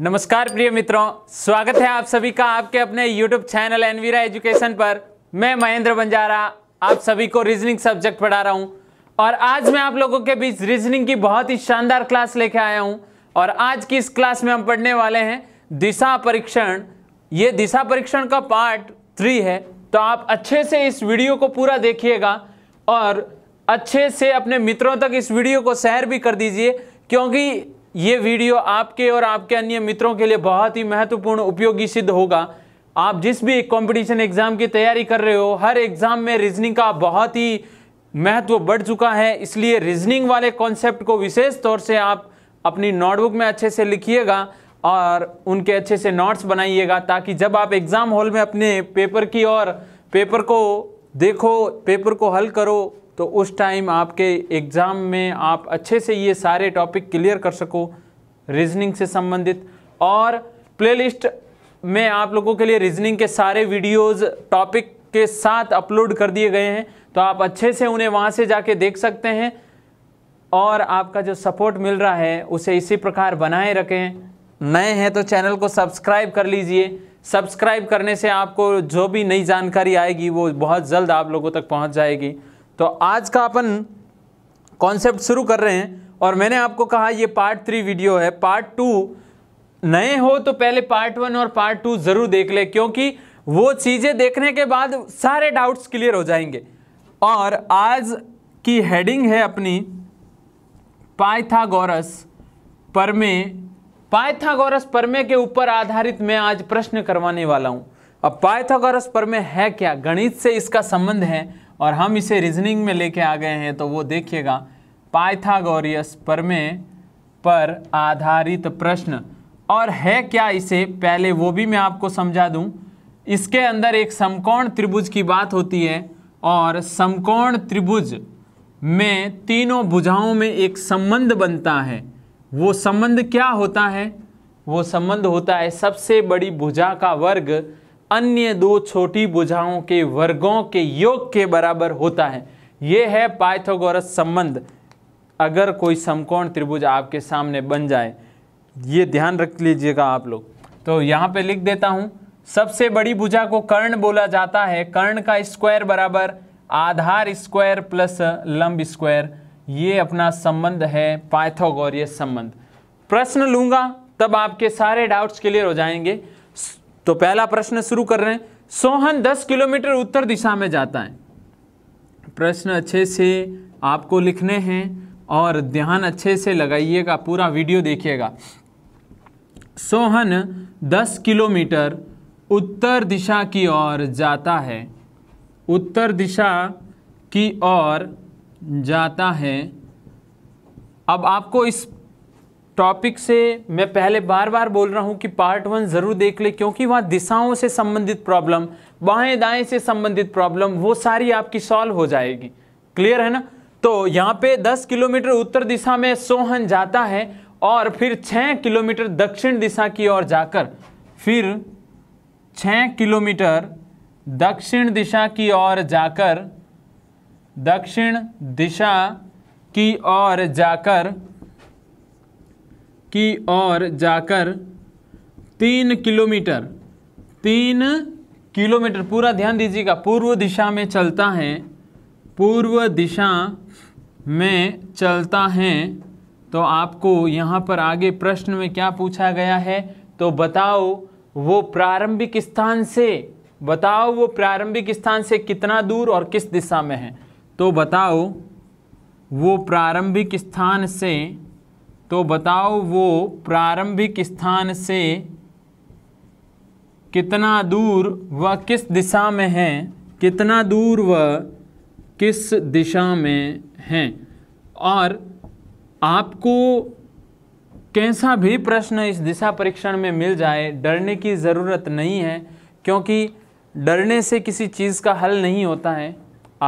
नमस्कार प्रिय मित्रों स्वागत है आप सभी का आपके अपने यूट्यूब चैनल एनवीरा एजुकेशन पर मैं महेंद्र बंजारा आप सभी को रीजनिंग सब्जेक्ट पढ़ा रहा हूँ और आज मैं आप लोगों के बीच रीजनिंग की बहुत ही शानदार क्लास लेके आया हूँ और आज की इस क्लास में हम पढ़ने वाले हैं दिशा परीक्षण ये दिशा परीक्षण का पार्ट थ्री है तो आप अच्छे से इस वीडियो को पूरा देखिएगा और अच्छे से अपने मित्रों तक इस वीडियो को शेयर भी कर दीजिए क्योंकि ये वीडियो आपके और आपके अन्य मित्रों के लिए बहुत ही महत्वपूर्ण उपयोगी सिद्ध होगा आप जिस भी कंपटीशन एग्ज़ाम की तैयारी कर रहे हो हर एग्ज़ाम में रीजनिंग का बहुत ही महत्व बढ़ चुका है इसलिए रीजनिंग वाले कॉन्सेप्ट को विशेष तौर से आप अपनी नोटबुक में अच्छे से लिखिएगा और उनके अच्छे से नोट्स बनाइएगा ताकि जब आप एग्ज़ाम हॉल में अपने पेपर की और पेपर को देखो पेपर को हल करो तो उस टाइम आपके एग्ज़ाम में आप अच्छे से ये सारे टॉपिक क्लियर कर सको रीजनिंग से संबंधित और प्लेलिस्ट में आप लोगों के लिए रीजनिंग के सारे वीडियोस टॉपिक के साथ अपलोड कर दिए गए हैं तो आप अच्छे से उन्हें वहाँ से जाके देख सकते हैं और आपका जो सपोर्ट मिल रहा है उसे इसी प्रकार बनाए रखें नए हैं तो चैनल को सब्सक्राइब कर लीजिए सब्सक्राइब करने से आपको जो भी नई जानकारी आएगी वो बहुत जल्द आप लोगों तक पहुँच जाएगी तो आज का अपन कॉन्सेप्ट शुरू कर रहे हैं और मैंने आपको कहा ये पार्ट थ्री वीडियो है पार्ट टू नए हो तो पहले पार्ट वन और पार्ट टू ज़रूर देख ले क्योंकि वो चीज़ें देखने के बाद सारे डाउट्स क्लियर हो जाएंगे और आज की हेडिंग है अपनी पाइथागोरस परमे पाइथागोरस परमे के ऊपर आधारित मैं आज प्रश्न करवाने वाला हूं अब पाइथागोरस परमे है क्या गणित से इसका संबंध है और हम इसे रीजनिंग में लेके आ गए हैं तो वो देखिएगा पाइथागोरियस परमे पर आधारित प्रश्न और है क्या इसे पहले वो भी मैं आपको समझा दूं इसके अंदर एक समकोण त्रिभुज की बात होती है और समकोण त्रिभुज में तीनों भुजाओं में एक संबंध बनता है वो संबंध क्या होता है वो संबंध होता है सबसे बड़ी भुजा का वर्ग अन्य दो छोटी बुझाओं के वर्गों के योग के बराबर होता है यह है पाइथागोरस संबंध अगर कोई समकोण त्रिभुज आपके सामने बन जाए ये ध्यान रख लीजिएगा आप लोग तो यहाँ पे लिख देता हूँ सबसे बड़ी भुजा को कर्ण बोला जाता है कर्ण का स्क्वायर बराबर आधार स्क्वायर प्लस लंब स्क्वायर ये अपना संबंध है पाइथागोरियस संबंध प्रश्न लूंगा तब आपके सारे डाउट्स क्लियर हो जाएंगे तो पहला प्रश्न शुरू कर रहे हैं सोहन दस किलोमीटर उत्तर दिशा में जाता है प्रश्न अच्छे से आपको लिखने हैं और ध्यान अच्छे से लगाइएगा पूरा वीडियो देखिएगा सोहन 10 किलोमीटर उत्तर दिशा की ओर जाता है उत्तर दिशा की ओर जाता है अब आपको इस टॉपिक से मैं पहले बार बार बोल रहा हूँ कि पार्ट वन ज़रूर देख ले क्योंकि वहाँ दिशाओं से संबंधित प्रॉब्लम बाएं दाएं से संबंधित प्रॉब्लम वो सारी आपकी सॉल्व हो जाएगी क्लियर है ना तो यहाँ पे 10 किलोमीटर उत्तर दिशा में सोहन जाता है और फिर 6 किलोमीटर दक्षिण दिशा की ओर जाकर फिर 6 किलोमीटर दक्षिण दिशा की ओर जाकर दक्षिण दिशा की ओर जाकर की ओर जाकर तीन किलोमीटर तीन किलोमीटर पूरा ध्यान दीजिएगा पूर्व दिशा में चलता है पूर्व दिशा में चलता है तो आपको यहाँ पर आगे प्रश्न में क्या पूछा गया है तो बताओ वो प्रारंभिक स्थान से बताओ वो प्रारंभिक स्थान से कितना दूर और किस दिशा में है तो बताओ वो प्रारंभिक स्थान से तो बताओ वो प्रारंभिक स्थान से कितना दूर व किस दिशा में है कितना दूर व किस दिशा में हैं और आपको कैसा भी प्रश्न इस दिशा परीक्षण में मिल जाए डरने की ज़रूरत नहीं है क्योंकि डरने से किसी चीज़ का हल नहीं होता है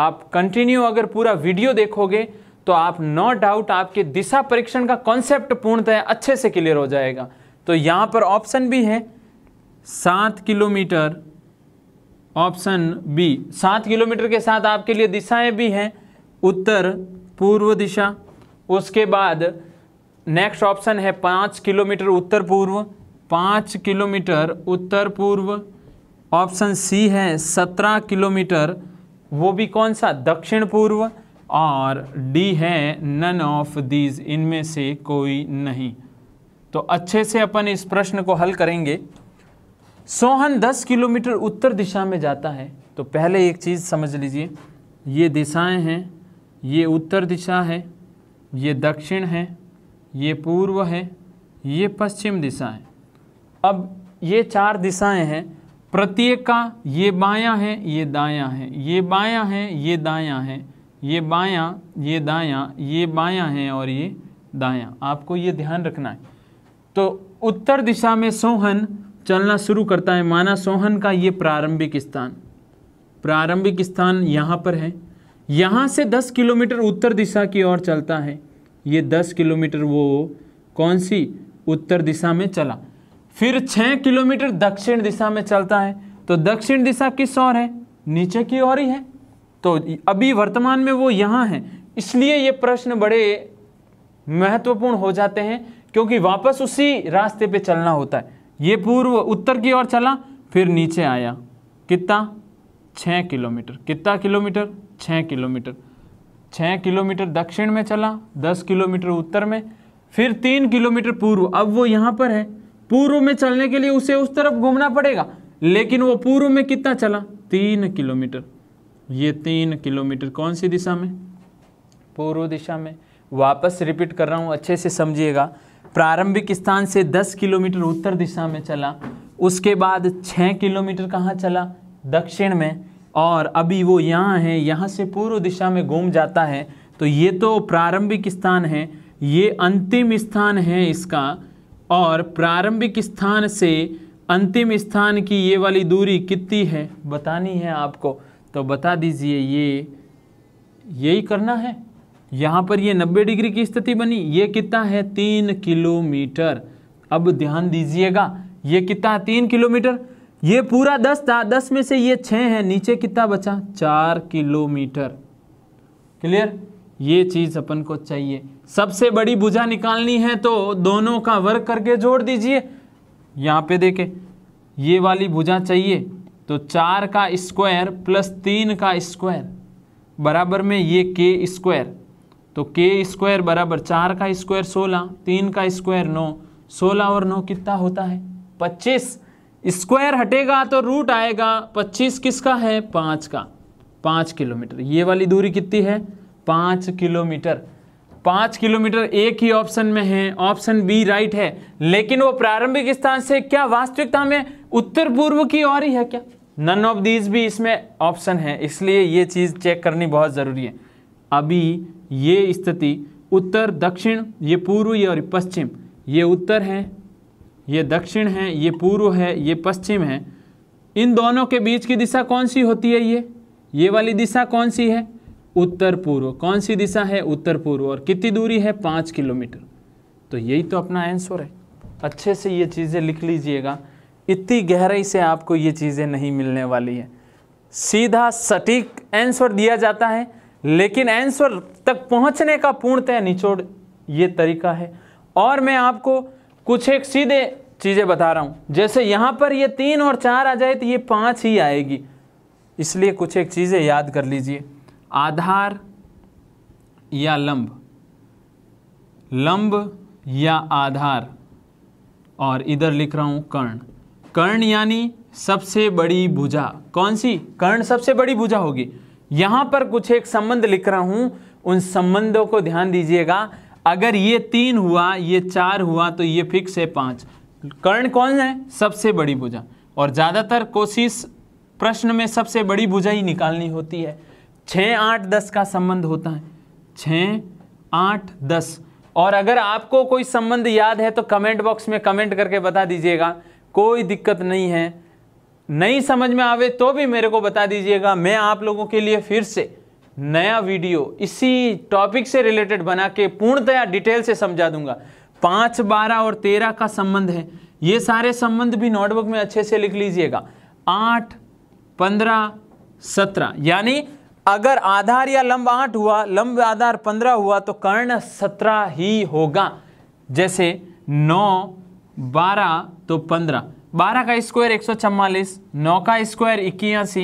आप कंटिन्यू अगर पूरा वीडियो देखोगे तो आप नो डाउट आपके दिशा परीक्षण का कॉन्सेप्ट पूर्णतः अच्छे से क्लियर हो जाएगा तो यहां पर ऑप्शन भी है सात किलोमीटर ऑप्शन बी सात किलोमीटर के साथ आपके लिए दिशाएं भी हैं उत्तर पूर्व दिशा उसके बाद नेक्स्ट ऑप्शन है पाँच किलोमीटर उत्तर पूर्व पाँच किलोमीटर उत्तर पूर्व ऑप्शन सी है सत्रह किलोमीटर वो भी कौन सा दक्षिण पूर्व और डी है नन ऑफ दीज इनमें से कोई नहीं तो अच्छे से अपन इस प्रश्न को हल करेंगे सोहन 10 किलोमीटर उत्तर दिशा में जाता है तो पहले एक चीज़ समझ लीजिए ये दिशाएं हैं ये उत्तर दिशा है ये दक्षिण है ये पूर्व है ये पश्चिम दिशा है अब ये चार दिशाएं हैं प्रत्येक का ये बायां है ये दायां है ये बायां है ये दायां है ये बायां ये दायां ये बायां हैं और ये दायां आपको ये ध्यान रखना है तो उत्तर दिशा में सोहन चलना शुरू करता है माना सोहन का ये प्रारंभिक स्थान प्रारंभिक स्थान यहाँ पर है यहाँ से 10 किलोमीटर उत्तर दिशा की ओर चलता है ये 10 किलोमीटर वो कौन सी उत्तर दिशा में चला फिर 6 किलोमीटर दक्षिण दिशा में चलता है तो दक्षिण दिशा किस ओर है नीचे की ओर ही है तो अभी वर्तमान में वो यहाँ हैं इसलिए ये प्रश्न बड़े महत्वपूर्ण हो जाते हैं क्योंकि वापस उसी रास्ते पे चलना होता है ये पूर्व उत्तर की ओर चला फिर नीचे आया कितना छः किलोमीटर कितना किलोमीटर छः किलोमीटर छः किलोमीटर दक्षिण में चला दस किलोमीटर उत्तर में फिर तीन किलोमीटर पूर्व अब वो यहाँ पर है पूर्व में चलने के लिए उसे उस तरफ घूमना पड़ेगा लेकिन वो पूर्व में कितना चला तीन किलोमीटर ये तीन किलोमीटर कौन सी दिशा में पूर्व दिशा में वापस रिपीट कर रहा हूँ अच्छे से समझिएगा प्रारंभिक स्थान से 10 किलोमीटर उत्तर दिशा में चला उसके बाद 6 किलोमीटर कहाँ चला दक्षिण में और अभी वो यहाँ है यहाँ से पूर्व दिशा में घूम जाता है तो ये तो प्रारंभिक स्थान है ये अंतिम स्थान है इसका और प्रारंभिक स्थान से अंतिम स्थान की ये वाली दूरी कितनी है बतानी है आपको तो बता दीजिए ये यही करना है यहाँ पर ये 90 डिग्री की स्थिति बनी ये कितना है तीन किलोमीटर अब ध्यान दीजिएगा ये कितना है तीन किलोमीटर ये पूरा दस था दस में से ये छः है नीचे कितना बचा चार किलोमीटर क्लियर ये चीज़ अपन को चाहिए सबसे बड़ी भुजा निकालनी है तो दोनों का वर्क करके जोड़ दीजिए यहाँ पे देखे ये वाली भुजा चाहिए तो चार का स्क्वायर प्लस तीन का स्क्वायर बराबर में ये के स्क्वायर तो के स्क्वायर बराबर चार का स्क्वायर सोलह तीन का स्क्वायर नौ सोलह और नौ कितना होता है पच्चीस स्क्वायर हटेगा तो रूट आएगा पच्चीस किसका है पाँच का पाँच किलोमीटर ये वाली दूरी कितनी है पाँच किलोमीटर पाँच किलोमीटर एक ही ऑप्शन में है ऑप्शन बी राइट है लेकिन वो प्रारंभिक स्थान से क्या वास्तविकता में उत्तर पूर्व की ओर ही है क्या नन ऑफ दीज भी इसमें ऑप्शन है इसलिए ये चीज़ चेक करनी बहुत ज़रूरी है अभी ये स्थिति उत्तर दक्षिण ये पूर्व ये और पश्चिम ये उत्तर है ये दक्षिण है ये पूर्व है ये पश्चिम है इन दोनों के बीच की दिशा कौन सी होती है ये ये वाली दिशा कौन सी है उत्तर पूर्व कौन सी दिशा है उत्तर पूर्व और कितनी दूरी है पाँच किलोमीटर तो यही तो अपना आंसर है अच्छे से ये चीज़ें लिख लीजिएगा इतनी गहराई से आपको ये चीज़ें नहीं मिलने वाली हैं सीधा सटीक आंसर दिया जाता है लेकिन आंसर तक पहुंचने का पूर्णतः निचोड़ ये तरीका है और मैं आपको कुछ एक सीधे चीज़ें बता रहा हूँ जैसे यहाँ पर ये तीन और चार आ जाए तो ये पाँच ही आएगी इसलिए कुछ एक चीज़ें याद कर लीजिए आधार या लंब लंब या आधार और इधर लिख रहा हूँ कर्ण कर्ण यानी सबसे बड़ी भुजा कौन सी कर्ण सबसे बड़ी भुजा होगी यहाँ पर कुछ एक संबंध लिख रहा हूं उन संबंधों को ध्यान दीजिएगा अगर ये तीन हुआ ये चार हुआ तो ये फिक्स है पाँच कर्ण कौन है सबसे बड़ी भुजा और ज़्यादातर कोशिश प्रश्न में सबसे बड़ी भुजा ही निकालनी होती है छः आठ दस का संबंध होता है छ आठ दस और अगर आपको कोई संबंध याद है तो कमेंट बॉक्स में कमेंट करके बता दीजिएगा कोई दिक्कत नहीं है नहीं समझ में आवे तो भी मेरे को बता दीजिएगा मैं आप लोगों के लिए फिर से नया वीडियो इसी टॉपिक से रिलेटेड बना के पूर्णतया डिटेल से समझा दूंगा पाँच बारह और तेरह का संबंध है ये सारे संबंध भी नोटबुक में अच्छे से लिख लीजिएगा आठ पंद्रह सत्रह यानी अगर आधार या लंब आठ हुआ लंब आधार पंद्रह हुआ तो कर्ण सत्रह ही होगा जैसे नौ बारह तो पंद्रह बारह का स्क्वायर एक सौ चवालीस नौ का स्क्वायर इक्यासी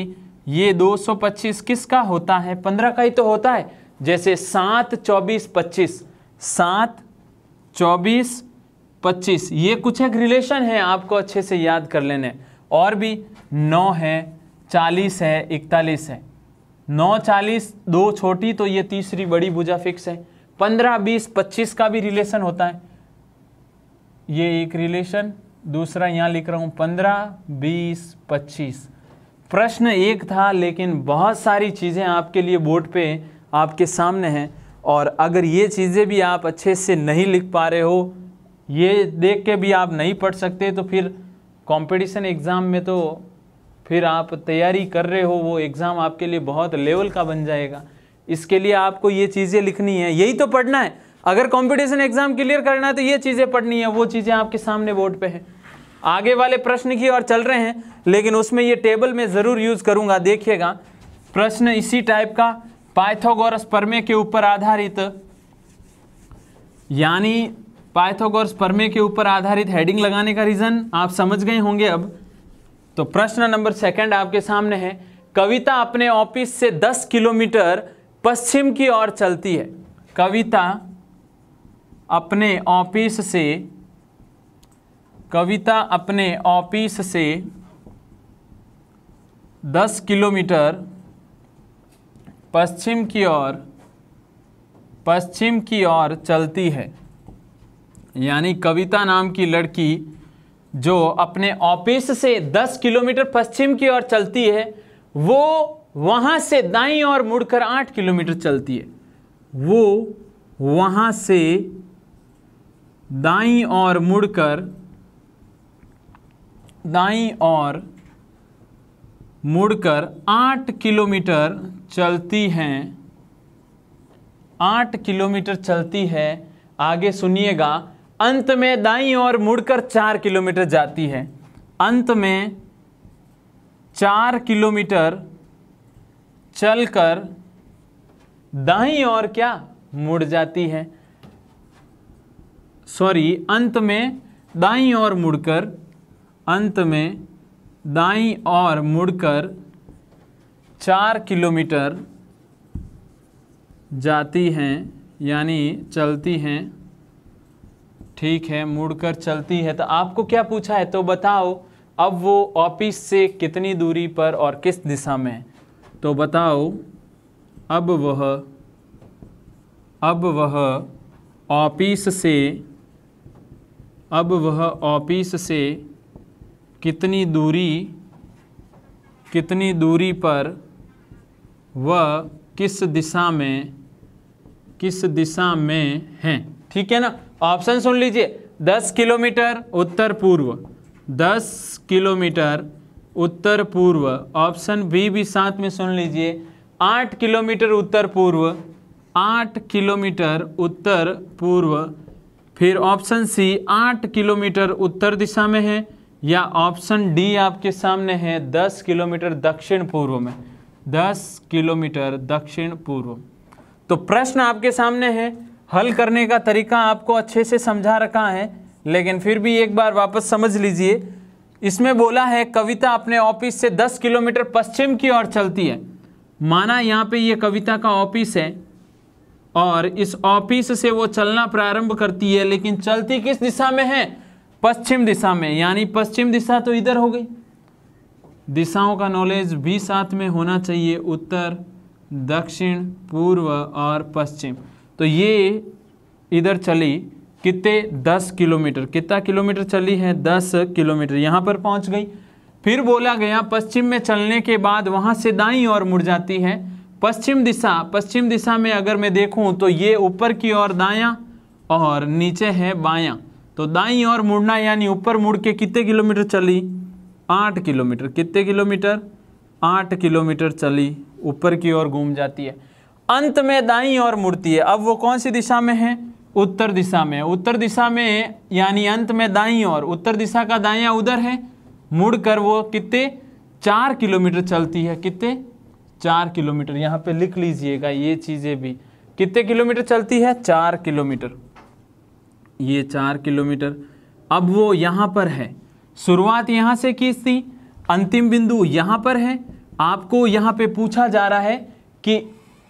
ये दो सौ पच्चीस किसका होता है पंद्रह का ही तो होता है जैसे सात चौबीस पच्चीस सात चौबीस पच्चीस ये कुछ एक रिलेशन है आपको अच्छे से याद कर लेने और भी नौ है चालीस है इकतालीस है नौ चालीस दो छोटी तो ये तीसरी बड़ी भुजा फिक्स है पंद्रह बीस पच्चीस का भी रिलेशन होता है ये एक रिलेशन दूसरा यहाँ लिख रहा हूँ पंद्रह बीस पच्चीस प्रश्न एक था लेकिन बहुत सारी चीज़ें आपके लिए बोर्ड पे आपके सामने हैं और अगर ये चीज़ें भी आप अच्छे से नहीं लिख पा रहे हो ये देख के भी आप नहीं पढ़ सकते तो फिर कंपटीशन एग्ज़ाम में तो फिर आप तैयारी कर रहे हो वो एग्ज़ाम आपके लिए बहुत लेवल का बन जाएगा इसके लिए आपको ये चीज़ें लिखनी है यही तो पढ़ना है अगर कॉम्पिटिशन एग्ज़ाम क्लियर करना है तो ये चीज़ें पढ़नी है वो चीज़ें आपके सामने बोर्ड पर हैं आगे वाले प्रश्न की ओर चल रहे हैं लेकिन उसमें ये टेबल में ज़रूर यूज़ करूंगा देखिएगा प्रश्न इसी टाइप का पाइथोगोरस परमे के ऊपर आधारित यानी पाइथोगोरस परमे के ऊपर आधारित हेडिंग लगाने का रीज़न आप समझ गए होंगे अब तो प्रश्न नंबर सेकंड आपके सामने है कविता अपने ऑफिस से 10 किलोमीटर पश्चिम की ओर चलती है कविता अपने ऑफिस से कविता अपने ऑफिस से 10 किलोमीटर पश्चिम की ओर पश्चिम की ओर चलती है यानी कविता नाम की लड़की जो अपने ऑफिस से 10 किलोमीटर पश्चिम की ओर चलती है वो वहाँ से दाई ओर मुड़कर 8 किलोमीटर चलती है वो वहाँ से दाई ओर मुड़कर दाई और मुड़कर आठ किलोमीटर चलती हैं आठ किलोमीटर चलती है आगे सुनिएगा अंत में दाई और मुड़कर चार किलोमीटर जाती है अंत में चार किलोमीटर चलकर दाई और क्या मुड़ जाती है सॉरी अंत में दाई और मुड़कर अंत में दाई ओर मुड़कर चार किलोमीटर जाती हैं यानी चलती हैं ठीक है मुड़कर चलती है तो आपको क्या पूछा है तो बताओ अब वो ऑफिस से कितनी दूरी पर और किस दिशा में तो बताओ अब वह अब वह ऑफिस से अब वह ऑफिस से कितनी दूरी कितनी दूरी पर वह किस दिशा में किस दिशा में हैं ठीक है ना ऑप्शन सुन लीजिए दस किलोमीटर उत्तर पूर्व दस किलोमीटर उत्तर पूर्व ऑप्शन बी भी साथ में सुन लीजिए आठ किलोमीटर उत्तर पूर्व आठ किलोमीटर उत्तर पूर्व फिर ऑप्शन सी आठ किलोमीटर उत्तर दिशा में है या ऑप्शन डी आपके सामने है दस किलोमीटर दक्षिण पूर्व में दस किलोमीटर दक्षिण पूर्व तो प्रश्न आपके सामने है हल करने का तरीका आपको अच्छे से समझा रखा है लेकिन फिर भी एक बार वापस समझ लीजिए इसमें बोला है कविता अपने ऑफिस से 10 किलोमीटर पश्चिम की ओर चलती है माना यहाँ पे ये कविता का ऑफिस है और इस ऑफिस से वो चलना प्रारंभ करती है लेकिन चलती किस दिशा में है पश्चिम दिशा में यानी पश्चिम दिशा तो इधर हो गई दिशाओं का नॉलेज भी साथ में होना चाहिए उत्तर दक्षिण पूर्व और पश्चिम तो ये इधर चली कितने दस किलोमीटर कितना किलोमीटर चली है दस किलोमीटर यहाँ पर पहुँच गई फिर बोला गया पश्चिम में चलने के बाद वहाँ से दाई और मुड़ जाती है पश्चिम दिशा पश्चिम दिशा में अगर मैं देखूँ तो ये ऊपर की ओर दाया और नीचे है बाया तो दाई और मुड़ना यानी ऊपर मुड़ के कितने किलोमीटर चली आठ किलोमीटर कितने किलोमीटर आठ किलोमीटर चली ऊपर की ओर घूम जाती है अंत में दाई और मुड़ती है अब वो कौन सी दिशा में है उत्तर दिशा में उत्तर दिशा में यानी अंत में दाई और उत्तर दिशा का दाइया उधर है मुड़कर वो कितने चार किलोमीटर चलती है कितने चार किलोमीटर यहाँ पे लिख लीजिएगा ये चीज़ें भी कितने किलोमीटर चलती है चार किलोमीटर ये चार किलोमीटर अब वो यहाँ पर है शुरुआत यहाँ से की थी अंतिम बिंदु यहाँ पर है आपको यहाँ पे पूछा जा रहा है कि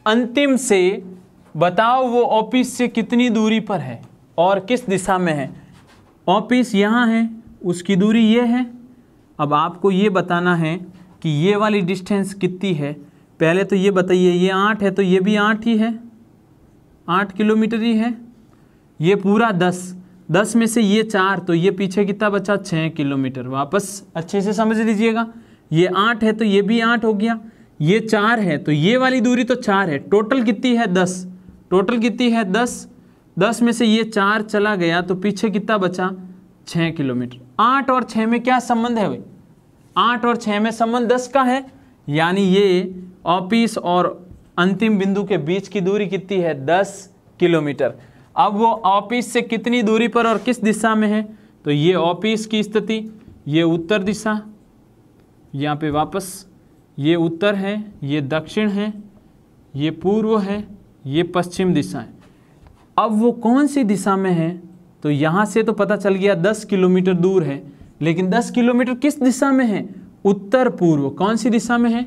अंतिम से बताओ वो ऑफिस से कितनी दूरी पर है और किस दिशा में है ऑफिस यहाँ है उसकी दूरी ये है अब आपको ये बताना है कि ये वाली डिस्टेंस कितनी है पहले तो ये बताइए ये आठ है तो ये भी आठ ही है आठ किलोमीटर ही है ये पूरा दस दस में से ये चार तो ये पीछे कितना बचा छः किलोमीटर वापस अच्छे से समझ लीजिएगा ये आठ है तो ये भी आठ हो गया ये चार है तो ये वाली दूरी तो चार है टोटल कितनी है दस टोटल कितनी है दस दस में से ये चार चला गया तो पीछे कितना बचा छः किलोमीटर आठ और छः में क्या संबंध है भाई आठ और छः में संबंध दस का है यानी ये ऑफिस और अंतिम बिंदु के बीच की दूरी कितनी है दस किलोमीटर अब वो ऑफिस से कितनी दूरी पर और किस दिशा में है तो ये ऑफिस की स्थिति ये उत्तर दिशा यहाँ पे वापस ये उत्तर है ये दक्षिण है ये पूर्व है ये पश्चिम दिशा है अब वो कौन सी दिशा में है तो यहाँ से तो पता चल गया दस किलोमीटर दूर है लेकिन दस किलोमीटर किस दिशा में है उत्तर पूर्व कौन सी दिशा में है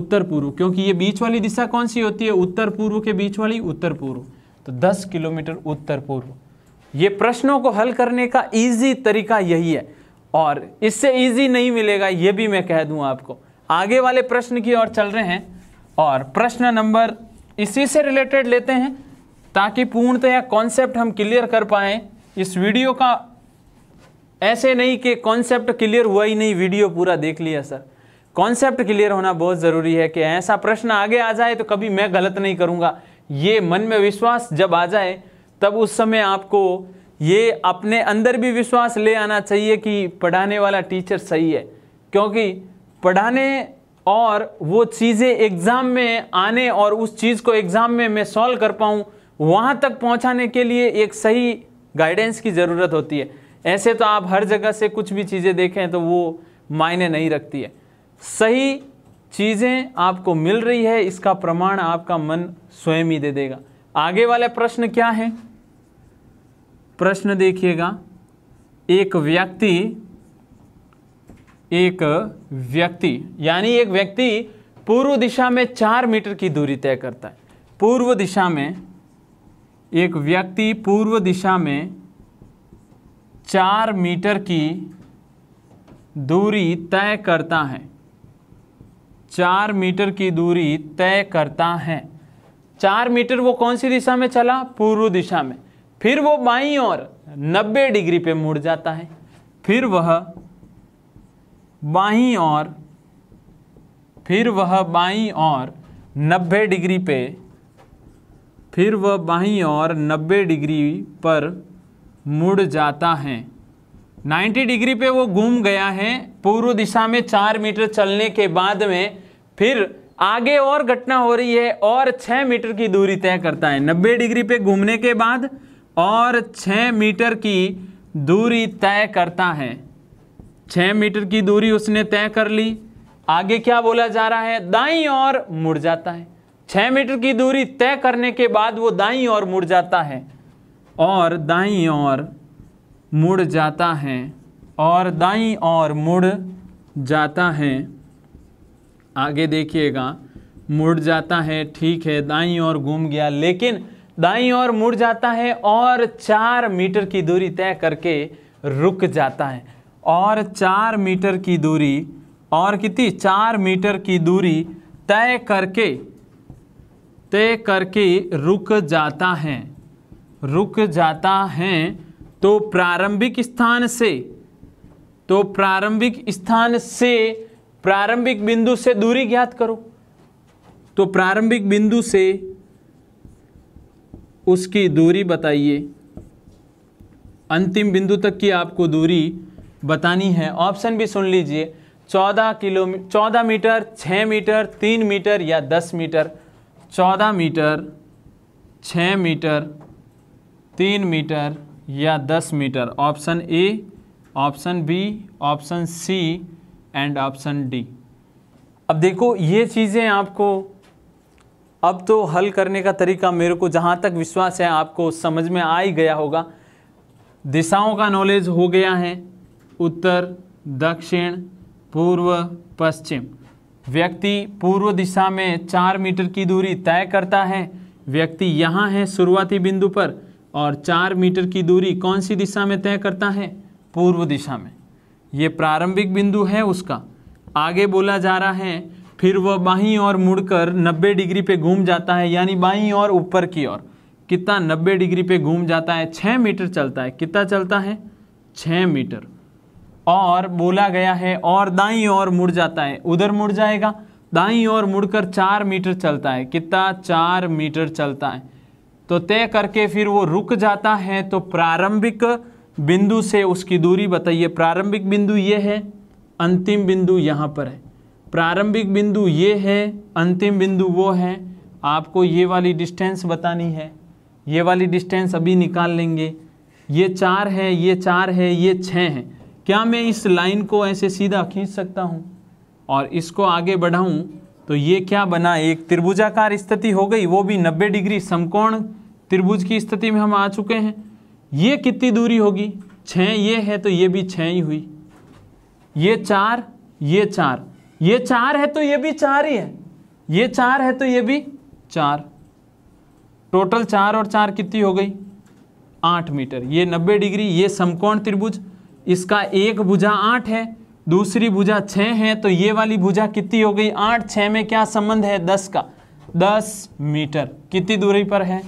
उत्तर पूर्व क्योंकि ये बीच वाली दिशा कौन सी होती है उत्तर पूर्व के बीच वाली उत्तर पूर्व तो 10 किलोमीटर उत्तर पूर्व ये प्रश्नों को हल करने का इजी तरीका यही है और इससे इजी नहीं मिलेगा ये भी मैं कह दूं आपको आगे वाले प्रश्न की ओर चल रहे हैं और प्रश्न नंबर इसी से रिलेटेड लेते हैं ताकि पूर्णतया कॉन्सेप्ट हम क्लियर कर पाए इस वीडियो का ऐसे नहीं कि कॉन्सेप्ट क्लियर हुआ ही नहीं वीडियो पूरा देख लिया सर कॉन्सेप्ट क्लियर होना बहुत ज़रूरी है कि ऐसा प्रश्न आगे आ जाए तो कभी मैं गलत नहीं करूंगा ये मन में विश्वास जब आ जाए तब उस समय आपको ये अपने अंदर भी विश्वास ले आना चाहिए कि पढ़ाने वाला टीचर सही है क्योंकि पढ़ाने और वो चीज़ें एग्ज़ाम में आने और उस चीज़ को एग्ज़ाम में मैं सॉल्व कर पाऊँ वहाँ तक पहुँचाने के लिए एक सही गाइडेंस की ज़रूरत होती है ऐसे तो आप हर जगह से कुछ भी चीज़ें देखें तो वो मायने नहीं रखती है सही चीज़ें आपको मिल रही है इसका प्रमाण आपका मन स्वयं ही दे देगा आगे वाला प्रश्न क्या है प्रश्न देखिएगा एक व्यक्ति एक व्यक्ति यानी एक व्यक्ति पूर्व दिशा में चार मीटर की दूरी तय करता है पूर्व दिशा में एक व्यक्ति पूर्व दिशा में चार मीटर की दूरी तय करता है चार मीटर की दूरी तय करता है चार मीटर वो कौन सी दिशा में चला पूर्व दिशा में फिर वो बाई और 90 डिग्री पे मुड़ जाता है फिर वह बाई और फिर वह बाई और 90 डिग्री पे फिर वह बाई और 90 डिग्री पर मुड़ जाता है 90 डिग्री पे वो घूम गया है पूर्व दिशा में चार मीटर चलने के बाद में फिर आगे और घटना हो रही है और छः मीटर की दूरी तय करता है नब्बे डिग्री पे घूमने के बाद और छ मीटर की दूरी तय करता है छ मीटर की दूरी उसने तय कर ली आगे क्या बोला जा रहा है दाई और मुड़ जाता है छह मीटर की दूरी तय करने के बाद वो दाई और मुड़ जाता है और दाई और मुड़ जाता है और दाई और मुड़ जाता है आगे देखिएगा मुड़ जाता है ठीक है दाई और घूम गया लेकिन दाई और मुड़ जाता है और चार मीटर की दूरी तय करके रुक जाता है और चार मीटर की दूरी और कितनी चार मीटर की दूरी तय करके तय करके रुक जाता है रुक जाता है तो प्रारंभिक स्थान से तो प्रारंभिक स्थान से प्रारंभिक बिंदु से दूरी ज्ञात करो तो प्रारंभिक बिंदु से उसकी दूरी बताइए अंतिम बिंदु तक की आपको दूरी बतानी है ऑप्शन भी सुन लीजिए चौदह किलोमीटर चौदह मीटर छः मीटर तीन मीटर या दस मीटर चौदह मीटर छ मीटर तीन मीटर या दस metre option A option B option C and option D अब देखो ये चीज़ें आपको अब तो हल करने का तरीका मेरे को जहाँ तक विश्वास है आपको समझ में आ ही गया होगा दिशाओं का नॉलेज हो गया है उत्तर दक्षिण पूर्व पश्चिम व्यक्ति पूर्व दिशा में चार मीटर की दूरी तय करता है व्यक्ति यहाँ है शुरुआती बिंदु पर और चार मीटर की दूरी कौन सी दिशा में तय करता है पूर्व दिशा में ये प्रारंभिक बिंदु है उसका आगे बोला जा रहा है फिर वह बाहीं ओर मुड़कर 90 डिग्री पे घूम जाता है यानी बाहीं ओर ऊपर की ओर कितना 90 डिग्री पे घूम जाता है 6 मीटर चलता है कितना चलता है 6 मीटर और बोला गया है और दाई ओर मुड़ जाता है उधर मुड़ जाएगा दाई ओर मुड़कर चार मीटर चलता है कितना चार मीटर चलता है तो तय करके फिर वो रुक जाता है तो प्रारंभिक बिंदु से उसकी दूरी बताइए प्रारंभिक बिंदु ये है अंतिम बिंदु यहाँ पर है प्रारंभिक बिंदु ये है अंतिम बिंदु वो है आपको ये वाली डिस्टेंस बतानी है ये वाली डिस्टेंस अभी निकाल लेंगे ये चार है ये चार है ये छः है क्या मैं इस लाइन को ऐसे सीधा खींच सकता हूँ और इसको आगे बढ़ाऊँ तो ये क्या बना एक त्रिभुजाकार स्थिति हो गई वो भी 90 डिग्री समकोण त्रिभुज की स्थिति में हम आ चुके हैं ये कितनी दूरी होगी छः ये है तो ये भी छः ही हुई ये चार ये चार ये चार है तो ये भी चार ही है ये चार है तो ये भी चार टोटल चार और चार कितनी हो गई आठ मीटर ये नब्बे डिग्री ये समकोण त्रिभुज इसका एक भुजा आठ है दूसरी भुजा छः है तो ये वाली भुजा कितनी हो गई आठ छः में क्या संबंध है दस का दस मीटर कितनी दूरी पर है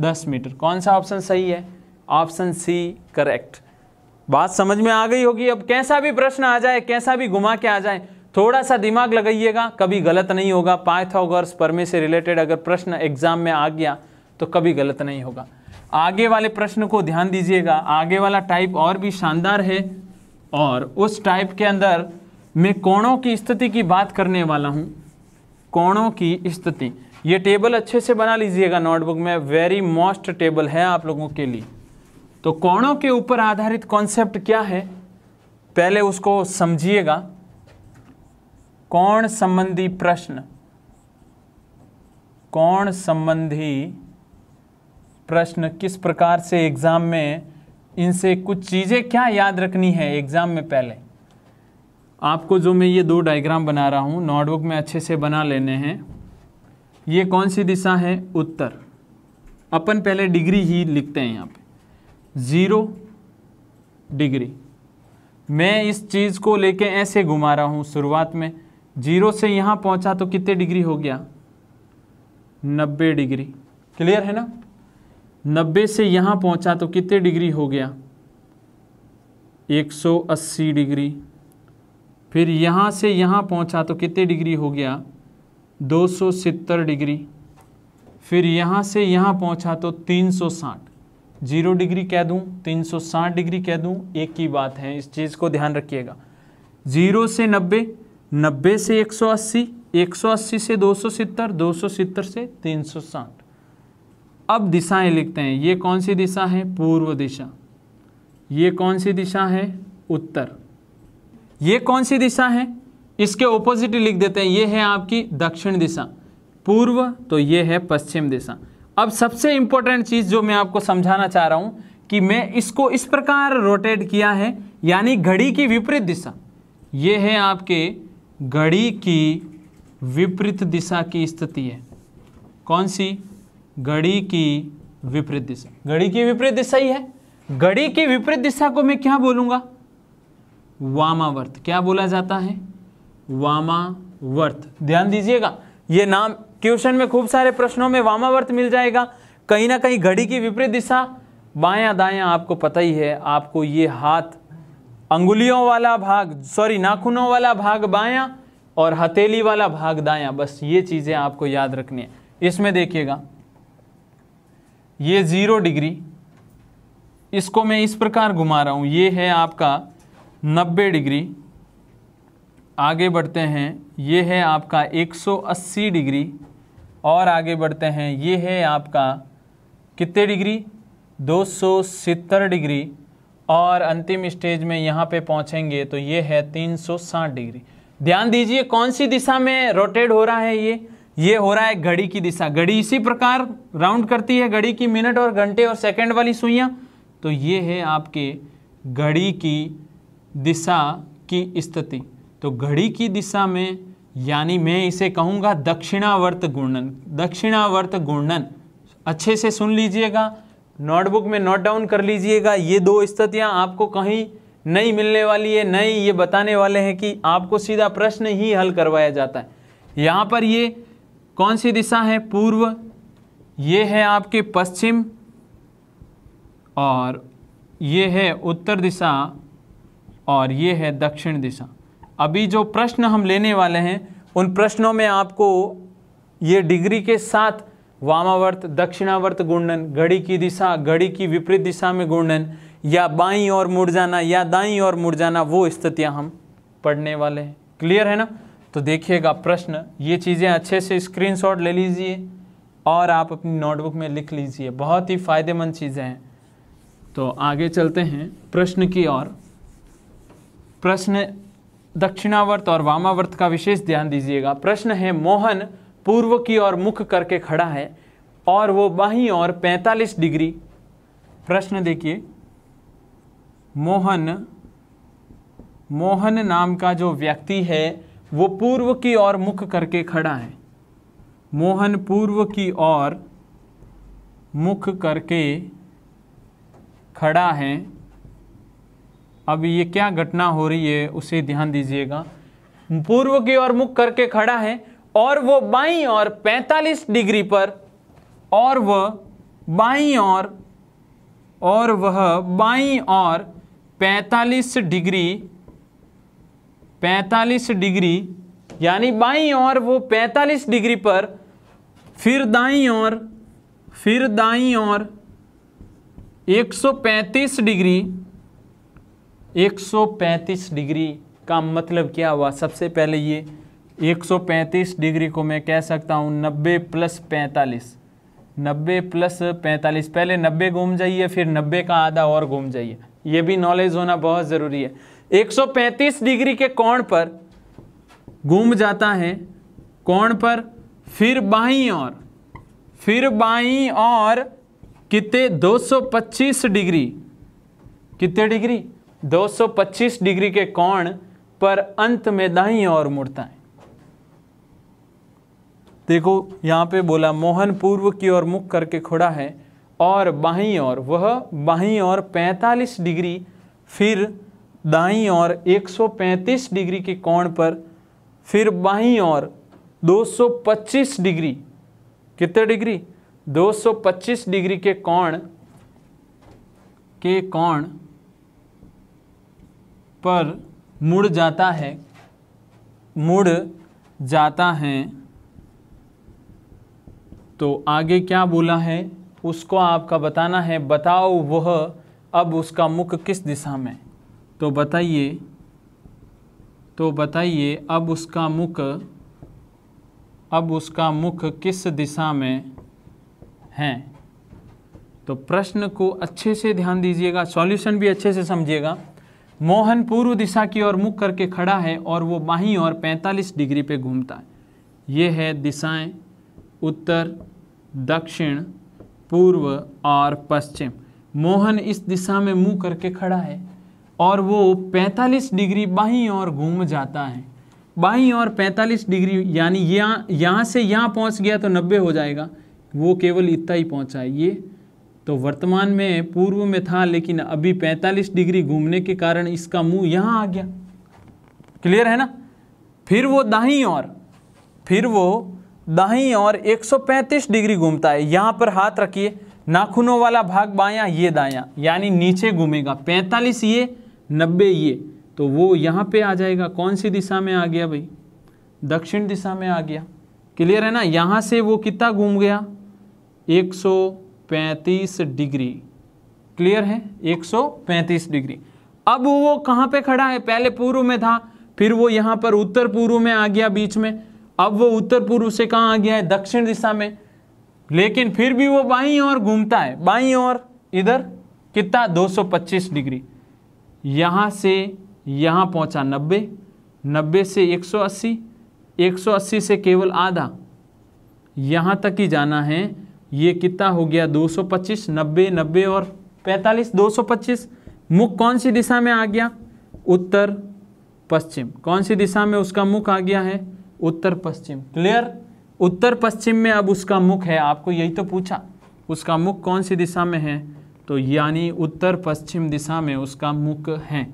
दस मीटर कौन सा ऑप्शन सही है ऑप्शन सी करेक्ट बात समझ में आ गई होगी अब कैसा भी प्रश्न आ जाए कैसा भी घुमा के आ जाए थोड़ा सा दिमाग लगाइएगा कभी गलत नहीं होगा पाइथागोरस परमे से रिलेटेड अगर प्रश्न एग्जाम में आ गया तो कभी गलत नहीं होगा आगे वाले प्रश्न को ध्यान दीजिएगा आगे वाला टाइप और भी शानदार है और उस टाइप के अंदर मैं कोणों की स्थिति की बात करने वाला हूँ कोणों की स्थिति ये टेबल अच्छे से बना लीजिएगा नोटबुक में वेरी मोस्ट टेबल है आप लोगों के लिए तो कोणों के ऊपर आधारित कॉन्सेप्ट क्या है पहले उसको समझिएगा कोण संबंधी प्रश्न कोण संबंधी प्रश्न किस प्रकार से एग्ज़ाम में इनसे कुछ चीज़ें क्या याद रखनी है एग्ज़ाम में पहले आपको जो मैं ये दो डायग्राम बना रहा हूँ नोटबुक में अच्छे से बना लेने हैं ये कौन सी दिशा है उत्तर अपन पहले डिग्री ही लिखते हैं यहाँ पे ज़ीरो डिग्री मैं इस चीज़ को लेके ऐसे घुमा रहा हूँ शुरुआत में जीरो से यहाँ पहुँचा तो कितने डिग्री हो गया नब्बे डिग्री क्लियर है ना नब्बे से यहाँ पहुँचा तो कितने डिग्री हो गया एक सौ अस्सी डिग्री फिर यहाँ से यहाँ पहुँचा तो कितने डिग्री हो गया दो सौ सत्तर डिग्री फिर यहाँ से यहाँ पहुँचा तो तीन सौ साठ जीरो डिग्री कह दूं तीन सौ साठ डिग्री कह दूं एक ही बात है इस चीज़ को ध्यान रखिएगा जीरो से नब्बे नब्बे से एक सौ अस्सी एक सौ अस्सी से दो सौ सितर दो सौ सितर से तीन सौ साठ अब दिशाएं लिखते हैं ये कौन सी दिशा है पूर्व दिशा ये कौन सी दिशा है उत्तर ये कौन सी दिशा है इसके ऑपोजिट लिख देते हैं ये है आपकी दक्षिण दिशा पूर्व तो ये है पश्चिम दिशा अब सबसे इंपॉर्टेंट चीज़ जो मैं आपको समझाना चाह रहा हूं कि मैं इसको इस प्रकार रोटेट किया है यानी घड़ी की विपरीत दिशा यह है आपके घड़ी की विपरीत दिशा की स्थिति है कौन सी घड़ी की विपरीत दिशा घड़ी की विपरीत दिशा ही है घड़ी की विपरीत दिशा को मैं क्या बोलूंगा वामावर्त क्या बोला जाता है वामावर्त ध्यान दीजिएगा यह नाम क्वेश्चन में खूब सारे प्रश्नों में वामावर्त मिल जाएगा कहीं ना कहीं घड़ी की विपरीत दिशा बायां दायां आपको पता ही है आपको ये हाथ अंगुलियों वाला भाग सॉरी नाखूनों वाला भाग बायां और हथेली वाला भाग दायां बस ये चीज़ें आपको याद रखनी है इसमें देखिएगा ये ज़ीरो डिग्री इसको मैं इस प्रकार घुमा रहा हूं ये है आपका नब्बे डिग्री आगे बढ़ते हैं ये है आपका 180 डिग्री और आगे बढ़ते हैं ये है आपका कितने डिग्री दो डिग्री और अंतिम स्टेज में यहाँ पे पहुँचेंगे तो ये है 360 डिग्री ध्यान दीजिए कौन सी दिशा में रोटेट हो रहा है ये ये हो रहा है घड़ी की दिशा घड़ी इसी प्रकार राउंड करती है घड़ी की मिनट और घंटे और सेकंड वाली सुइयाँ तो ये है आपके घड़ी की दिशा की स्थिति तो घड़ी की दिशा में यानी मैं इसे कहूँगा दक्षिणावर्त गुणन दक्षिणावर्त गुणन अच्छे से सुन लीजिएगा नोटबुक में नोट डाउन कर लीजिएगा ये दो स्थितियाँ आपको कहीं नहीं मिलने वाली है नहीं ये बताने वाले हैं कि आपको सीधा प्रश्न ही हल करवाया जाता है यहाँ पर ये कौन सी दिशा है पूर्व ये है आपके पश्चिम और ये है उत्तर दिशा और ये है दक्षिण दिशा अभी जो प्रश्न हम लेने वाले हैं उन प्रश्नों में आपको ये डिग्री के साथ वामावर्त दक्षिणावर्त गुणन घड़ी की दिशा घड़ी की विपरीत दिशा में गुणन या बाई और मुड़ जाना या दाई और मुड़ जाना वो स्थितियाँ हम पढ़ने वाले हैं क्लियर है ना तो देखिएगा प्रश्न ये चीज़ें अच्छे से स्क्रीनशॉट ले लीजिए और आप अपनी नोटबुक में लिख लीजिए बहुत ही फायदेमंद चीज़ें हैं तो आगे चलते हैं प्रश्न की ओर प्रश्न दक्षिणावर्त और वामावर्त का विशेष ध्यान दीजिएगा प्रश्न है मोहन पूर्व की ओर मुख करके खड़ा है और वो बाही और 45 डिग्री प्रश्न देखिए मोहन मोहन नाम का जो व्यक्ति है वो पूर्व की ओर मुख करके खड़ा है मोहन पूर्व की ओर मुख करके खड़ा है अब ये क्या घटना हो रही है उसे ध्यान दीजिएगा पूर्व की ओर मुख करके खड़ा है और वो बाई और 45 डिग्री पर और वह बाई और और वह बाई और 45 डिग्री 45 डिग्री यानी बाई और वो 45 डिग्री पर फिर दाई और फिर दाई और 135 डिग्री 135 डिग्री का मतलब क्या हुआ सबसे पहले ये 135 डिग्री को मैं कह सकता हूँ 90 प्लस 45 90 प्लस 45 पहले 90 घूम जाइए फिर 90 का आधा और घूम जाइए ये भी नॉलेज होना बहुत ज़रूरी है 135 डिग्री के कोण पर घूम जाता है कोण पर फिर बाई और फिर बाई और कितने 225 डिग्री कितने डिग्री 225 डिग्री के कोण पर अंत में दाई और मुड़ता है देखो यहाँ पे बोला मोहन पूर्व की ओर मुख करके खड़ा है और बाहीं ओर वह बाहीं ओर 45 डिग्री फिर दाईं ओर 135 डिग्री के कोण पर फिर बाहीं ओर 225 डिग्री कितने डिग्री 225 डिग्री के कोण के कोण पर मुड़ जाता है मुड़ जाता है तो आगे क्या बोला है उसको आपका बताना है बताओ वह अब उसका मुख किस दिशा में तो बताइए तो बताइए अब उसका मुख अब उसका मुख किस दिशा में है तो प्रश्न को अच्छे से ध्यान दीजिएगा सॉल्यूशन भी अच्छे से समझिएगा मोहन पूर्व दिशा की ओर मुख करके खड़ा है और वो बाहीं और 45 डिग्री पे घूमता है ये है दिशाएं उत्तर दक्षिण पूर्व और पश्चिम मोहन इस दिशा में मुंह करके खड़ा है और वो 45 डिग्री बाहीं ओर घूम जाता है बाहीं ओर 45 डिग्री यानी यहाँ यहाँ से यहाँ पहुँच गया तो 90 हो जाएगा वो केवल इतना ही पहुँचा है ये तो वर्तमान में पूर्व में था लेकिन अभी 45 डिग्री घूमने के कारण इसका मुंह यहाँ आ गया क्लियर है ना फिर वो दाही और फिर वो दाही और 135 डिग्री घूमता है यहाँ पर हाथ रखिए नाखूनों वाला भाग बाया ये दाया यानी नीचे घूमेगा 45 ये 90 ये तो वो यहाँ पे आ जाएगा कौन सी दिशा में आ गया भाई दक्षिण दिशा में आ गया क्लियर है ना यहाँ से वो कितना घूम गया एक 135 डिग्री क्लियर है 135 डिग्री अब वो कहाँ पे खड़ा है पहले पूर्व में था फिर वो यहाँ पर उत्तर पूर्व में आ गया बीच में अब वो उत्तर पूर्व से कहाँ आ गया है दक्षिण दिशा में लेकिन फिर भी वो बाईं ओर घूमता है बाईं ओर इधर कितना 225 डिग्री यहाँ से यहाँ पहुँचा 90 90 से 180 180 से केवल आधा यहाँ तक ही जाना है ये कितना हो गया 225 90 90 और 45 225 मुख कौन सी दिशा में आ गया उत्तर पश्चिम कौन सी दिशा में उसका मुख आ गया है उत्तर पश्चिम क्लियर उत्तर पश्चिम में अब उसका मुख है आपको यही तो पूछा उसका मुख कौन सी दिशा में है तो यानी उत्तर पश्चिम दिशा में उसका मुख है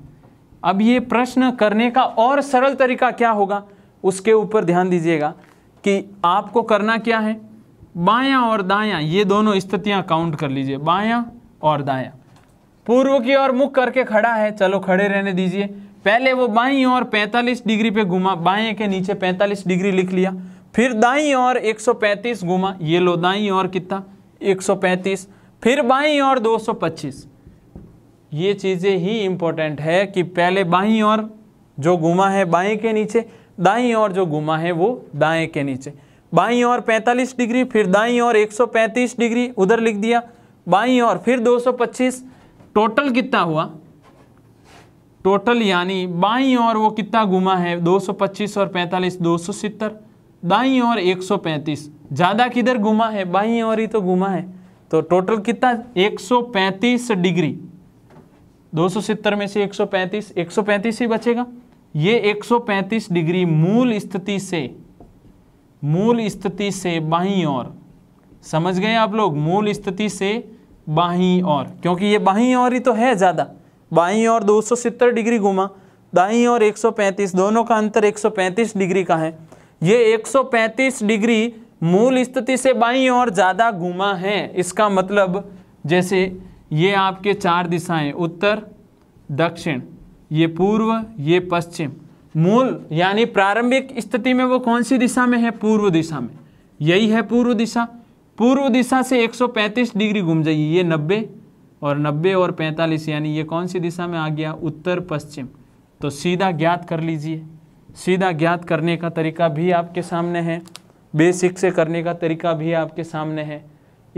अब ये प्रश्न करने का और सरल तरीका क्या होगा उसके ऊपर ध्यान दीजिएगा कि आपको करना क्या है बाया और दाया ये दोनों स्थितियां काउंट कर लीजिए बाया और दाया पूर्व की ओर मुख करके खड़ा है चलो खड़े रहने दीजिए पहले वो बाई और 45 डिग्री पे घुमा बाएं के नीचे 45 डिग्री लिख लिया फिर दाई और 135 घुमा ये लो दाई और कितना 135 फिर बाई और 225 ये चीज़ें ही इम्पोर्टेंट है कि पहले बाई और जो घुमा है बाएं के नीचे दाई और जो घुमा है वो दाएं के नीचे बाई और 45 डिग्री फिर दाई और 135 डिग्री उधर लिख दिया बाई और फिर 225 टोटल कितना हुआ टोटल यानी बाई और वो कितना घुमा है 225 और 45 दो सौ दाईं ओर 135 ज़्यादा किधर घुमा है बाई और ही तो घुमा है तो टोटल कितना 135 डिग्री दो में से 135 135 ही बचेगा ये 135 डिग्री मूल स्थिति से मूल स्थिति से बाहीं और समझ गए आप लोग मूल स्थिति से बाहीं और क्योंकि ये बाहीं और ही तो है ज़्यादा बाहीं और 270 डिग्री घुमा दाहीं और 135 दोनों का अंतर 135 डिग्री का है ये 135 डिग्री मूल स्थिति से बाहीं और ज़्यादा घुमा है इसका मतलब जैसे ये आपके चार दिशाएं उत्तर दक्षिण ये पूर्व ये पश्चिम मूल यानी प्रारंभिक स्थिति में वो कौन सी दिशा में है पूर्व दिशा में यही है पूर्व दिशा पूर्व दिशा से 135 डिग्री घूम जाइए ये 90 और 90 और 45 यानी ये कौन सी दिशा में आ गया उत्तर पश्चिम तो सीधा ज्ञात कर लीजिए सीधा ज्ञात करने का तरीका भी आपके सामने है बेसिक से करने का तरीका भी आपके सामने है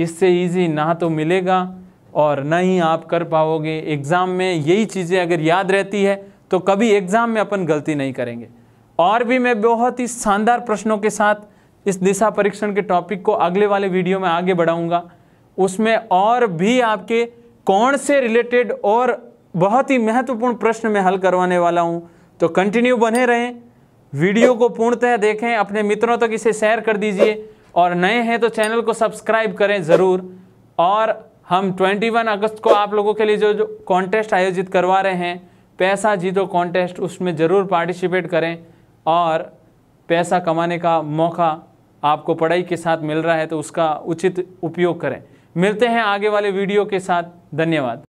इससे ईजी ना तो मिलेगा और ना ही आप कर पाओगे एग्ज़ाम में यही चीज़ें अगर याद रहती है तो कभी एग्ज़ाम में अपन गलती नहीं करेंगे और भी मैं बहुत ही शानदार प्रश्नों के साथ इस दिशा परीक्षण के टॉपिक को अगले वाले वीडियो में आगे बढ़ाऊंगा उसमें और भी आपके कौन से रिलेटेड और बहुत ही महत्वपूर्ण प्रश्न मैं हल करवाने वाला हूँ तो कंटिन्यू बने रहें वीडियो को पूर्णतः देखें अपने मित्रों तक इसे शेयर कर दीजिए और नए हैं तो चैनल को सब्सक्राइब करें ज़रूर और हम 21 अगस्त को आप लोगों के लिए जो जो कॉन्टेस्ट आयोजित करवा रहे हैं पैसा जीतो कॉन्टेस्ट उसमें ज़रूर पार्टिसिपेट करें और पैसा कमाने का मौका आपको पढ़ाई के साथ मिल रहा है तो उसका उचित उपयोग करें मिलते हैं आगे वाले वीडियो के साथ धन्यवाद